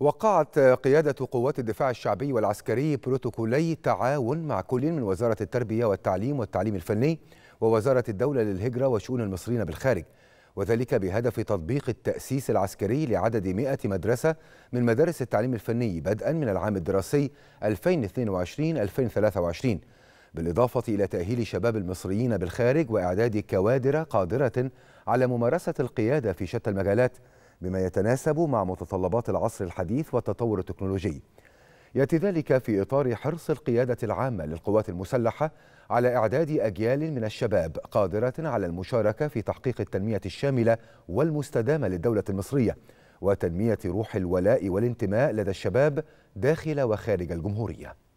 وقعت قيادة قوات الدفاع الشعبي والعسكري بروتوكولي تعاون مع كل من وزارة التربية والتعليم والتعليم الفني ووزارة الدولة للهجرة وشؤون المصريين بالخارج وذلك بهدف تطبيق التأسيس العسكري لعدد 100 مدرسة من مدارس التعليم الفني بدءا من العام الدراسي 2022-2023 بالإضافة إلى تأهيل شباب المصريين بالخارج وإعداد كوادر قادرة على ممارسة القيادة في شتى المجالات بما يتناسب مع متطلبات العصر الحديث والتطور التكنولوجي ياتي ذلك في اطار حرص القياده العامه للقوات المسلحه على اعداد اجيال من الشباب قادره على المشاركه في تحقيق التنميه الشامله والمستدامه للدوله المصريه وتنميه روح الولاء والانتماء لدى الشباب داخل وخارج الجمهوريه